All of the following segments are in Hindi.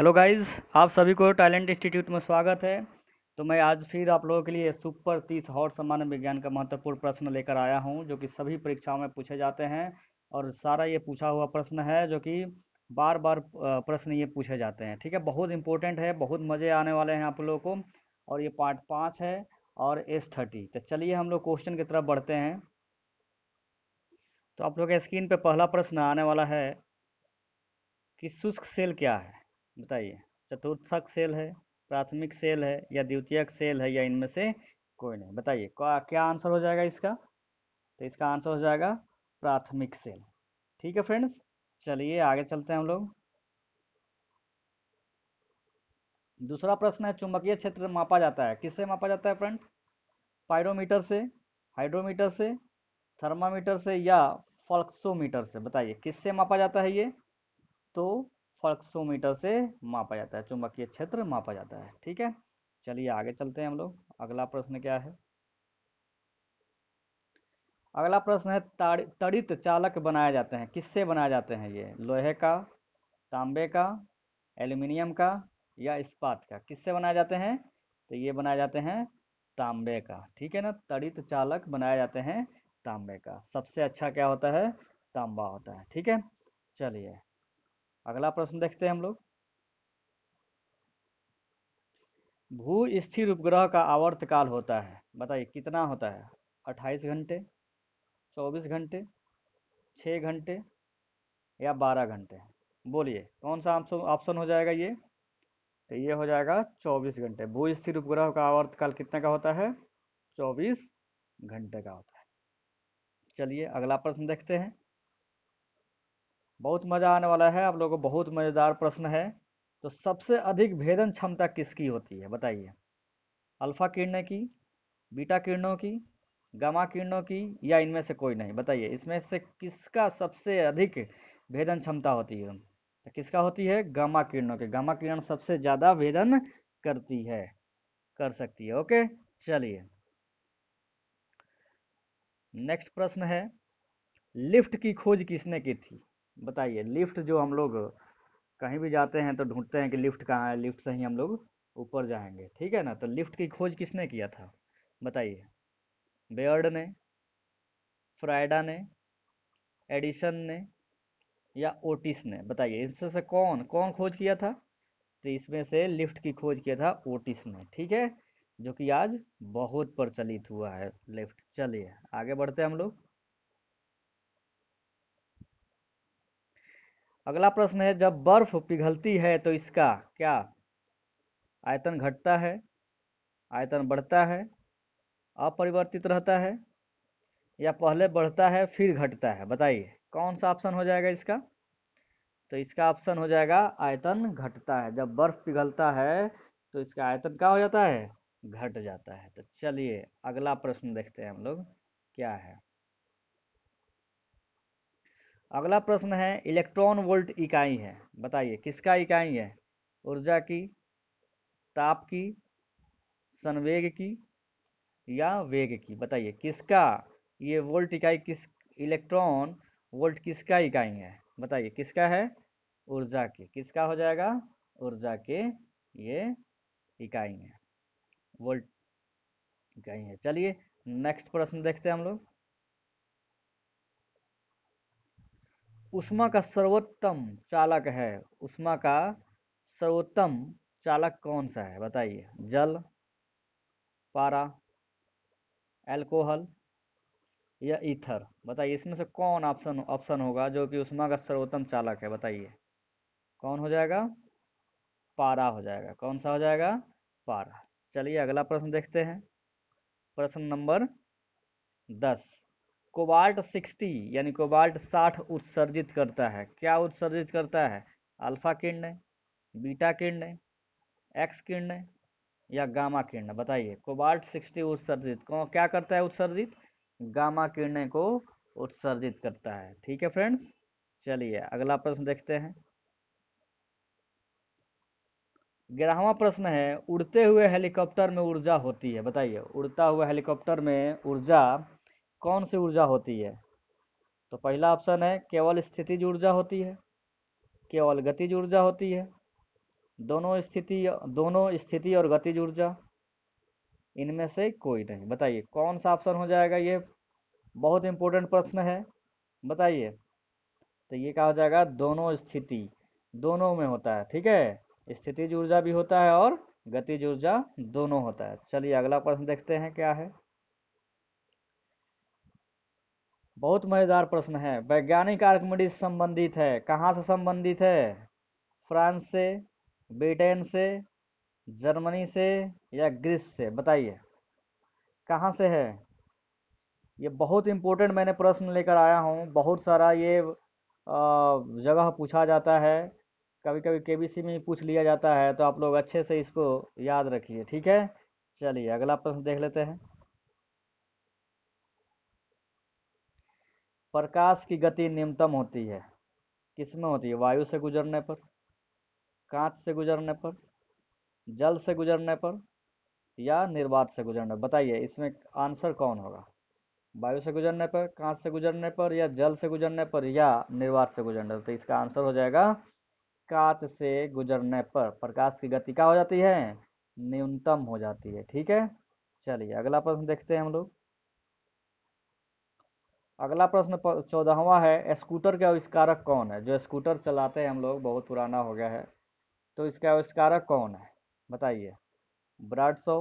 हेलो गाइस आप सभी को टैलेंट इंस्टीट्यूट में स्वागत है तो मैं आज फिर आप लोगों के लिए सुपर तीस हॉट सामान्य विज्ञान का महत्वपूर्ण प्रश्न लेकर आया हूं जो कि सभी परीक्षाओं में पूछे जाते हैं और सारा ये पूछा हुआ प्रश्न है जो कि बार बार प्रश्न ये पूछे जाते हैं ठीक है बहुत इंपॉर्टेंट है बहुत मज़े आने वाले हैं आप लोगों को और ये पार्ट पाँच है और एस थर्टी तो चलिए हम लोग क्वेश्चन की तरफ बढ़ते हैं तो आप लोग स्क्रीन पर पहला प्रश्न आने वाला है कि शुष्क सेल क्या है बताइए चतुर्थक सेल है प्राथमिक सेल है या द्वितीयक सेल है या इनमें से कोई नहीं बताइए क्या आंसर हो जाएगा इसका तो इसका आंसर हो जाएगा प्राथमिक सेल ठीक है फ्रेंड्स चलिए आगे चलते हैं हम लोग दूसरा प्रश्न है चुंबकीय क्षेत्र मापा जाता है किससे मापा जाता है फ्रेंड्स पायरोमीटर से हाइड्रोमीटर से थर्मामीटर से या फल्क्सोमीटर से बताइए किससे मापा जाता है ये तो फ्लक्सोमीटर से मापा जाता है चुंबकीय क्षेत्र मापा जाता है ठीक है चलिए आगे चलते हैं हम लोग अगला प्रश्न क्या है अगला प्रश्न है तड़ित चालक बनाए जाते हैं किससे बनाए जाते हैं ये लोहे का तांबे का एल्यूमिनियम का या इस्पात का किससे बनाए जाते हैं तो ये बनाए जाते हैं तांबे का ठीक है ना तड़ित चालक बनाए जाते हैं तांबे का सबसे अच्छा क्या होता है तांबा होता है ठीक है चलिए अगला प्रश्न देखते हैं हम लोग भू स्थिर उपग्रह का आवर्त काल होता है बताइए कितना होता है 28 घंटे 24 घंटे 6 घंटे या 12 घंटे बोलिए कौन सा ऑप्शन हो जाएगा ये तो ये हो जाएगा 24 घंटे भू स्थिर उपग्रह का आवर्त काल कितने का होता है 24 घंटे का होता है चलिए अगला प्रश्न देखते हैं बहुत मज़ा आने वाला है आप लोगों को बहुत मज़ेदार प्रश्न है तो सबसे अधिक भेदन क्षमता किसकी होती है बताइए अल्फा किरणें की बीटा किरणों की गामा किरणों की या इनमें से कोई नहीं बताइए इसमें से किसका सबसे अधिक भेदन क्षमता होती है तो किसका होती है गामा किरणों के गामा किरण सबसे ज़्यादा भेदन करती है कर सकती है ओके चलिए नेक्स्ट प्रश्न है लिफ्ट की खोज किसने की थी बताइए लिफ्ट जो हम लोग कहीं भी जाते हैं तो ढूंढते हैं कि लिफ्ट कहाँ है लिफ्ट से ही हम लोग ऊपर जाएंगे ठीक है ना तो लिफ्ट की खोज किसने किया था बताइए बेयर्ड ने फ्राइडा ने एडिसन ने या ओटिस ने बताइए इसमें से कौन कौन खोज किया था तो इसमें से लिफ्ट की खोज किया था ओटिस ने ठीक है जो कि आज बहुत प्रचलित हुआ है लिफ्ट चलिए आगे बढ़ते हैं हम लोग अगला प्रश्न है जब बर्फ पिघलती है तो इसका क्या आयतन घटता है आयतन बढ़ता है अपरिवर्तित रहता है या पहले बढ़ता है फिर घटता है बताइए कौन सा ऑप्शन हो जाएगा इसका तो इसका ऑप्शन हो जाएगा आयतन घटता है जब बर्फ पिघलता है तो इसका आयतन क्या हो जाता है घट जाता है तो चलिए अगला प्रश्न देखते हैं हम लोग क्या है अगला प्रश्न है इलेक्ट्रॉन वोल्ट इकाई है बताइए किसका इकाई है ऊर्जा की ताप की संवेग की या वेग की बताइए किसका ये वोल्ट इकाई किस इलेक्ट्रॉन वोल्ट किसका इकाई है बताइए किसका है ऊर्जा की किसका हो जाएगा ऊर्जा के ये इकाई है वोल्ट इकाई है चलिए नेक्स्ट प्रश्न देखते हैं हम लोग उष्मा का सर्वोत्तम चालक है उष्मा का सर्वोत्तम चालक कौन सा है बताइए जल पारा एल्कोहल या ईथर बताइए इसमें से कौन ऑप्शन ऑप्शन होगा जो कि उष्मा का सर्वोत्तम चालक है बताइए कौन हो जाएगा पारा हो जाएगा कौन सा हो जाएगा पारा चलिए अगला प्रश्न देखते हैं प्रश्न नंबर दस कोबाल्ट सिक्सटी यानी कोबाल्ट साठ उत्सर्जित करता है क्या उत्सर्जित करता है अल्फा किरण बीटा किरण एक्स किरण या गामा किरण बताइए कोबाल्ट सिक्सटी उत्सर्जित कौन क्या करता है उत्सर्जित गामा किरण को उत्सर्जित करता है ठीक है फ्रेंड्स चलिए अगला प्रश्न देखते हैं ग्यारहवा प्रश्न है उड़ते हुए हेलीकॉप्टर में ऊर्जा होती है बताइए उड़ता हुआ हेलीकॉप्टर में ऊर्जा कौन सी ऊर्जा होती है तो पहला ऑप्शन है केवल स्थिति ऊर्जा होती है केवल गति ऊर्जा होती है दोनों स्थिति दोनों स्थिति और गति ऊर्जा इनमें से कोई नहीं बताइए कौन सा ऑप्शन हो जाएगा ये बहुत इंपॉर्टेंट प्रश्न है बताइए तो ये क्या हो जाएगा दोनों स्थिति दोनों में होता है ठीक है स्थिति ऊर्जा भी होता है और गति ऊर्जा दोनों होता है चलिए अगला प्रश्न देखते हैं क्या है बहुत मजेदार प्रश्न है वैज्ञानिक आर्कमिडीज संबंधित है कहाँ से संबंधित है फ्रांस से ब्रिटेन से जर्मनी से या ग्रीस से बताइए कहाँ से है ये बहुत इम्पोर्टेंट मैंने प्रश्न लेकर आया हूँ बहुत सारा ये जगह पूछा जाता है कभी कभी केबीसी में पूछ लिया जाता है तो आप लोग अच्छे से इसको याद रखिए ठीक है चलिए अगला प्रश्न देख लेते हैं प्रकाश की गति निम्नतम होती है किस में होती है वायु से गुजरने पर कांच से गुजरने पर जल से गुजरने पर या निर्वात से गुजरने पर बताइए इसमें आंसर कौन होगा वायु से गुजरने पर कांच से गुजरने पर या जल से गुजरने पर या निर्वात से गुजरने पर तो इसका आंसर हो जाएगा कांच से गुजरने पर प्रकाश की गति क्या हो जाती है न्यूनतम हो जाती है ठीक है चलिए अगला प्रश्न देखते हैं हम लोग अगला प्रश्न चौदहवा है स्कूटर के आविष्कारक कौन है जो स्कूटर चलाते हैं हम लोग बहुत पुराना हो गया है तो इसके आविष्कारक कौन है बताइए ब्राडसो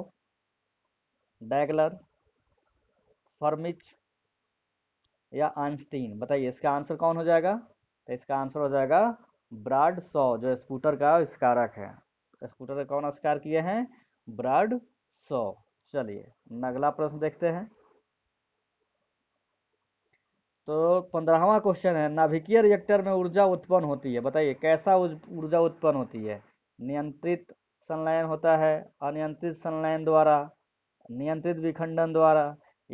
डैगलर फर्मिच या आइंस्टीन बताइए इसका आंसर कौन हो जाएगा तो इसका आंसर हो जाएगा ब्राड सॉ जो स्कूटर का आविष्कारक है स्कूटर का कौन आविष्कार किए हैं ब्राड सॉ चलिए अगला प्रश्न देखते हैं तो पंद्रहवा क्वेश्चन है नाभिकीय रिएक्टर में ऊर्जा उत्पन्न होती है बताइए कैसा ऊर्जा उत्पन्न होती है नियंत्रित संलयन होता है अनियंत्रित संलयन द्वारा नियंत्रित विखंडन द्वारा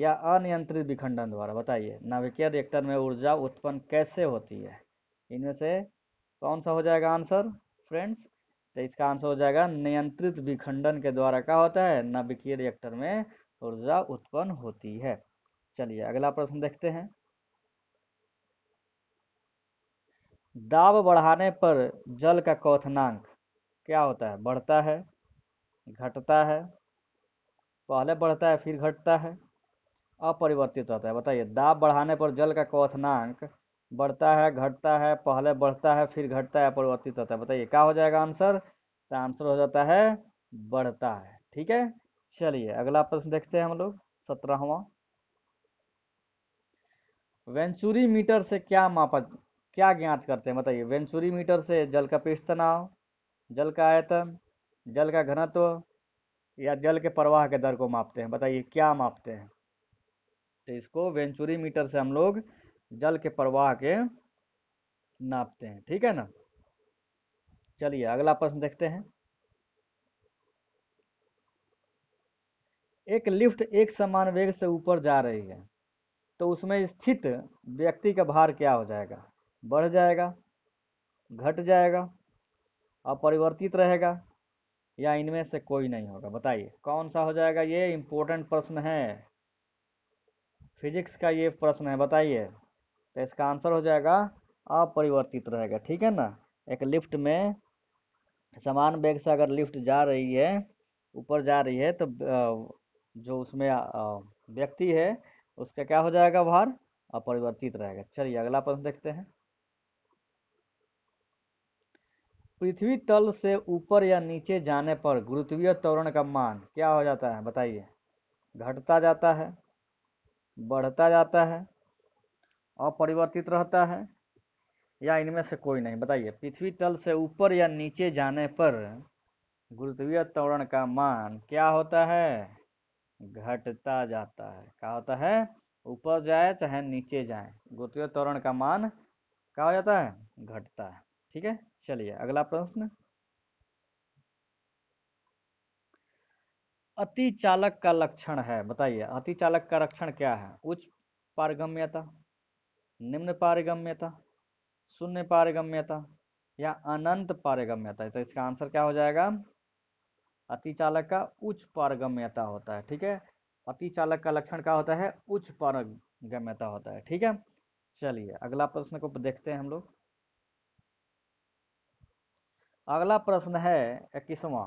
या अनियंत्रित विखंडन द्वारा बताइए नाभिकीय रिएक्टर में ऊर्जा उत्पन्न कैसे होती है इनमें से कौन सा हो जाएगा आंसर फ्रेंड्स तो इसका आंसर हो जाएगा नियंत्रित विखंडन के द्वारा क्या होता है नाभिकीय रिएक्टर में ऊर्जा उत्पन्न होती है चलिए अगला प्रश्न देखते हैं दाब बढ़ाने पर जल का क्वथनांक क्या होता है बढ़ता है घटता है पहले बढ़ता है फिर घटता है अपरिवर्तित होता है बताइए दाब बढ़ाने पर जल का क्वथनांक बढ़ता है घटता है पहले बढ़ता है फिर घटता है अपरिवर्तित होता है बताइए क्या हो जाएगा आंसर तो आंसर हो जाता है बढ़ता है ठीक है चलिए अगला प्रश्न देखते हैं हम लोग सत्रहवा वेंचुरी मीटर से क्या मापा क्या ज्ञात करते हैं बताइए वेंचुरी मीटर से जल का पृष्ठ तनाव जल का आयतन जल का घनत्व या जल के प्रवाह के दर को मापते हैं बताइए क्या मापते हैं तो इसको वेंचुरी मीटर से हम लोग जल के प्रवाह के नापते हैं ठीक है ना चलिए अगला प्रश्न देखते हैं एक लिफ्ट एक समान वेग से ऊपर जा रही है तो उसमें स्थित व्यक्ति का भार क्या हो जाएगा बढ़ जाएगा घट जाएगा अपरिवर्तित रहेगा या इनमें से कोई नहीं होगा बताइए कौन सा हो जाएगा ये इम्पोर्टेंट प्रश्न है फिजिक्स का ये प्रश्न है बताइए तो इसका आंसर हो जाएगा अपरिवर्तित रहेगा ठीक है ना एक लिफ्ट में समान बैग से अगर लिफ्ट जा रही है ऊपर जा रही है तो जो उसमें व्यक्ति है उसका क्या हो जाएगा भार अपरिवर्तित रहेगा चलिए अगला प्रश्न देखते हैं पृथ्वी तल से ऊपर या नीचे जाने पर गुरुत्वीय त्वरण का मान क्या हो जाता है बताइए घटता जाता है बढ़ता जाता है अपरिवर्तित रहता है या इनमें से कोई नहीं बताइए पृथ्वी तल से ऊपर या नीचे जाने पर गुरुत्वीय त्वरण का मान क्या होता है घटता जाता है क्या होता है ऊपर जाए चाहे नीचे जाए गुरुत्वीय त्वरण का मान क्या हो जाता है घटता है ठीक है चलिए अगला प्रश्न अति चालक का लक्षण है बताइए अति चालक का लक्षण क्या है उच्च पारगम्यता निम्न पारगम्यता शून्य पारगम्यता या अनंत पारगम्यता तो इसका आंसर क्या हो जाएगा अति चालक का उच्च पारगम्यता होता है ठीक है अति चालक का लक्षण क्या होता है उच्च पारगम्यता होता है ठीक है चलिए अगला प्रश्न को देखते हैं हम लोग अगला प्रश्न है इक्कीसवा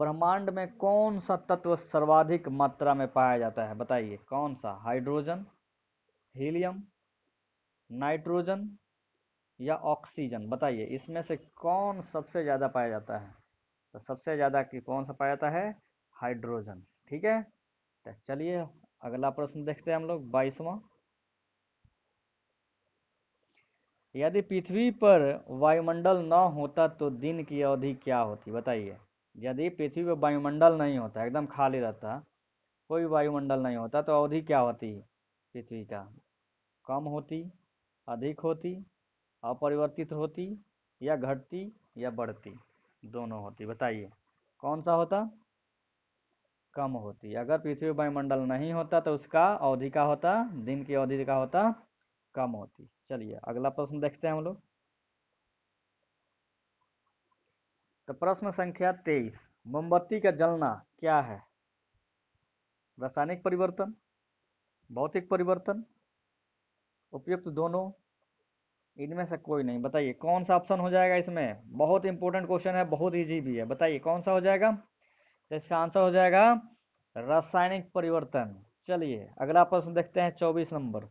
ब्रह्मांड में कौन सा तत्व सर्वाधिक मात्रा में पाया जाता है बताइए कौन सा हाइड्रोजन हीलियम नाइट्रोजन या ऑक्सीजन बताइए इसमें से कौन सबसे ज़्यादा पाया जाता है तो सबसे ज़्यादा कौन सा पाया जाता है हाइड्रोजन ठीक है तो चलिए अगला प्रश्न देखते हैं हम लोग बाईसवा यदि पृथ्वी पर वायुमंडल न होता तो दिन की अवधि क्या होती बताइए यदि पृथ्वी पर वायुमंडल नहीं होता एकदम खाली रहता कोई वायुमंडल नहीं होता तो अवधि क्या होती पृथ्वी का कम होती अधिक होती अपरिवर्तित होती या घटती या बढ़ती दोनों होती बताइए कौन सा होता कम होती अगर पृथ्वी वायुमंडल नहीं होता तो उसका अवधि का होता दिन की अवधि का होता कम होती चलिए अगला प्रश्न देखते हैं हम लोग तो प्रश्न संख्या तेईस मोमबत्ती का जलना क्या है रासायनिक परिवर्तन भौतिक परिवर्तन उपयुक्त दोनों इनमें से कोई नहीं बताइए कौन सा ऑप्शन हो जाएगा इसमें बहुत इंपॉर्टेंट क्वेश्चन है बहुत इजी भी है बताइए कौन सा हो जाएगा तो इसका आंसर हो जाएगा रासायनिक परिवर्तन चलिए अगला प्रश्न देखते हैं चौबीस नंबर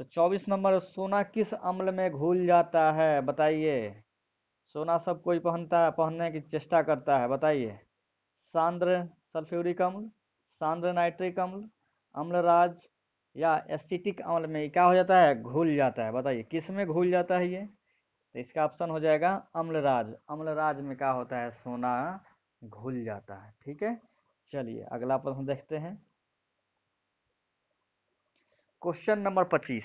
तो 24 नंबर सोना किस अम्ल में घुल जाता है बताइए सोना सब कोई पहनता है पहनने की चेष्टा करता है बताइए सांद्र सल्फ्यूरिक अम्ल सांद्र नाइट्रिक अम्ल अम्लराज या एसिटिक अम्ल में क्या हो जाता है घुल जाता है बताइए किस में घुल जाता है ये तो इसका ऑप्शन हो जाएगा अम्लराज अम्लराज में क्या होता है सोना घुल जाता है ठीक है चलिए अगला प्रश्न देखते हैं क्वेश्चन नंबर पच्चीस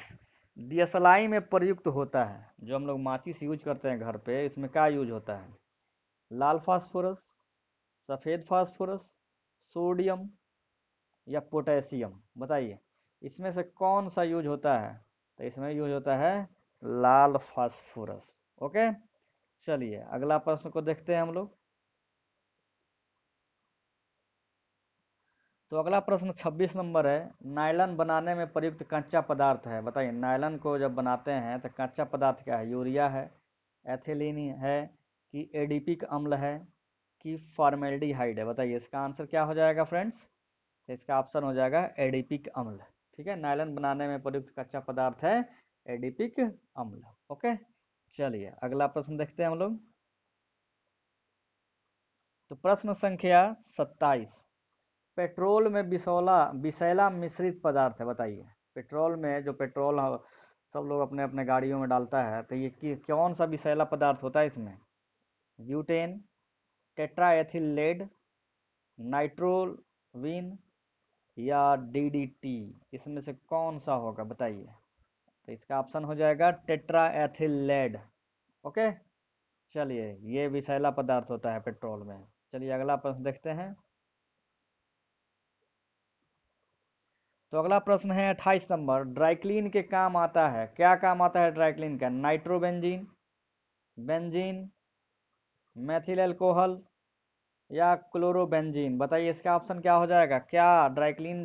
दियसलाई में प्रयुक्त होता है जो हम लोग माचिस यूज करते हैं घर पे इसमें क्या यूज होता है लाल फास्फोरस सफ़ेद फास्फोरस सोडियम या पोटेशियम बताइए इसमें से कौन सा यूज होता है तो इसमें यूज होता है लाल फास्फोरस ओके चलिए अगला प्रश्न को देखते हैं हम लोग तो अगला प्रश्न 26 नंबर है नायलन बनाने में प्रयुक्त कच्चा पदार्थ है बताइए नायलन को जब बनाते हैं तो कच्चा पदार्थ क्या है यूरिया है एथिलीन है कि एडीपिक अम्ल है कि फॉर्मेल्डिहाइड है बताइए इसका आंसर क्या हो जाएगा फ्रेंड्स तो इसका ऑप्शन हो जाएगा एडीपिक अम्ल ठीक है नायलन बनाने में प्रयुक्त कच्चा पदार्थ है एडीपिक अम्ल ओके चलिए अगला प्रश्न देखते हैं हम लोग तो प्रश्न संख्या सत्ताईस पेट्रोल में बिसौला बिसैला मिश्रित पदार्थ है बताइए पेट्रोल में जो पेट्रोल सब लोग अपने अपने गाड़ियों में डालता है तो ये कौन सा बिसैला पदार्थ होता है इसमें ब्यूटेन टेट्राएथिल लेड नाइट्रोविन या डीडीटी इसमें से कौन सा होगा बताइए तो इसका ऑप्शन हो जाएगा टेट्राएथिल लेड ओके चलिए ये विषैला पदार्थ होता है पेट्रोल में चलिए अगला प्रश्न देखते हैं तो अगला प्रश्न है अट्ठाईस नंबर ड्राइक्लीन के काम आता है क्या काम आता है ड्राइक्लीन का नाइट्रोबेंजीन बेंजीन मैथिल एल्कोहल या क्लोरोबेंजीन बताइए इसका ऑप्शन क्या हो जाएगा क्या ड्राइक्लीन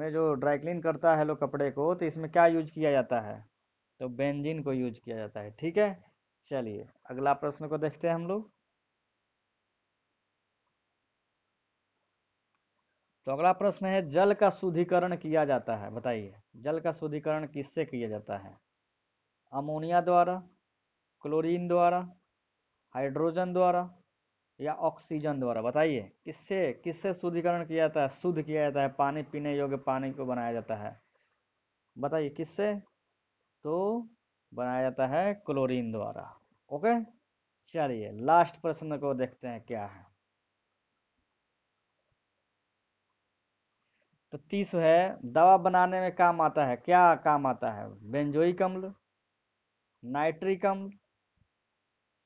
में जो ड्राइक्लीन करता है लोग कपड़े को तो इसमें क्या यूज किया जाता है तो बेंजीन को यूज किया जाता है ठीक है चलिए अगला प्रश्न को देखते हैं हम लोग तो अगला प्रश्न है जल का शुद्धिकरण किया जाता है बताइए जल का शुद्धिकरण किससे किया जाता है अमोनिया द्वारा क्लोरीन द्वारा हाइड्रोजन द्वारा या ऑक्सीजन द्वारा बताइए किससे किससे शुद्धिकरण किया जाता है शुद्ध किया जाता है पानी पीने योग्य पानी को बनाया जाता है बताइए किससे तो बनाया जाता है क्लोरीन द्वारा ओके चलिए लास्ट प्रश्न को देखते हैं क्या है तो तीस है दवा बनाने में काम आता है क्या काम आता है बेंजोई अम्ल नाइट्रिक अम्ल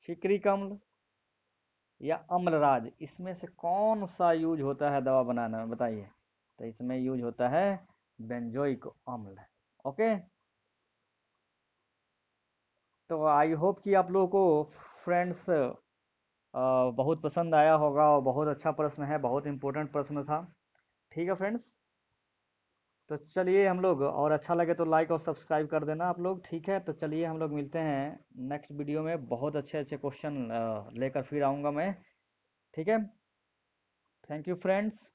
फिक्रिक अम्ल या अम्लराज इसमें से कौन सा यूज होता है दवा बनाने में बताइए तो इसमें यूज होता है बेंजोइक अम्ल ओके तो आई होप कि आप लोगों को फ्रेंड्स बहुत पसंद आया होगा और बहुत अच्छा प्रश्न है बहुत इंपॉर्टेंट प्रश्न था ठीक है फ्रेंड्स तो चलिए हम लोग और अच्छा लगे तो लाइक और सब्सक्राइब कर देना आप लोग ठीक है तो चलिए हम लोग मिलते हैं नेक्स्ट वीडियो में बहुत अच्छे अच्छे क्वेश्चन लेकर फिर आऊँगा मैं ठीक है थैंक यू फ्रेंड्स